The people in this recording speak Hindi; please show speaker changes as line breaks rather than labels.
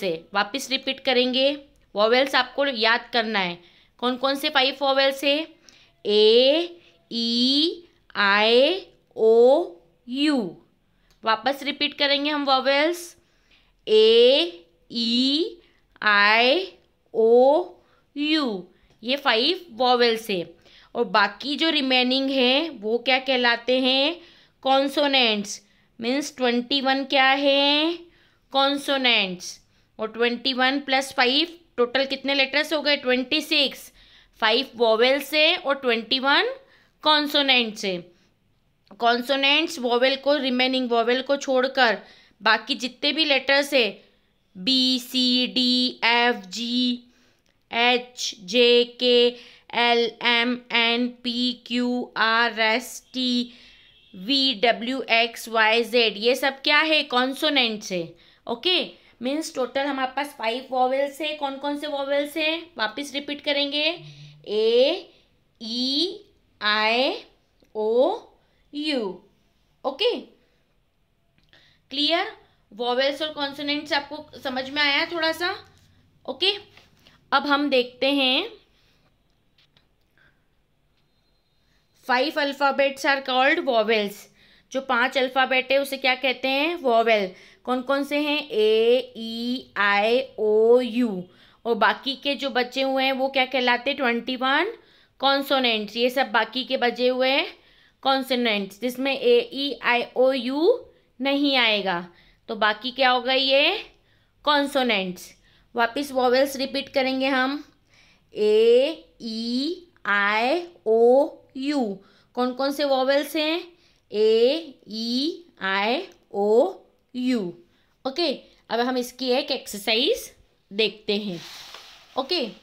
से वापस रिपीट करेंगे वॉवेल्स आपको याद करना है कौन कौन से फाइव वॉवेल्स है ए ई आई ओ यू वापस रिपीट करेंगे हम vowels A E I O U ये फाइव वॉवेल्स है और बाकी जो रिमेनिंग है वो क्या कहलाते हैं कॉन्सोनेंट्स मीन्स ट्वेंटी वन क्या है कॉन्सोनेंट्स और twenty one plus five total कितने लेटर्स हो गए ट्वेंटी सिक्स फाइव वॉवेल से और ट्वेंटी वन कॉन्सोनेंट से कॉन्सोनेंट्स वॉवेल को रिमेनिंग वॉवेल को छोड़कर बाकी जितने भी लेटर्स है B C D F G H J K L M N P Q R S T V W X Y Z ये सब क्या है कॉन्सोनेंट्स है ओके okay? मीन्स टोटल हमारे पास फाइव वॉवेल्स है कौन कौन से वॉवेल्स हैं वापस रिपीट करेंगे A E I O U okay clear vowels और कॉन्सोनेंट्स आपको समझ में आया थोड़ा सा ओके okay? अब हम देखते हैं five alphabets are called vowels जो पांच अल्फ़ाबेट है उसे क्या कहते हैं वोवेल कौन कौन से हैं ए ई आई ओ यू और बाकी के जो बचे हुए हैं वो क्या कहलाते हैं ट्वेंटी वन कॉन्सोनेंट्स ये सब बाकी के बचे हुए हैं कॉन्सोनेंट्स जिसमें ए ई आई ओ यू नहीं आएगा तो बाकी क्या होगा ये कॉन्सोनेंट्स वापस वोवेल्स रिपीट करेंगे हम ए ई e, आई ओ यू कौन कौन से वोवेल्स हैं ए E I O U okay अब हम इसकी एक एक्सरसाइज देखते हैं ओके okay?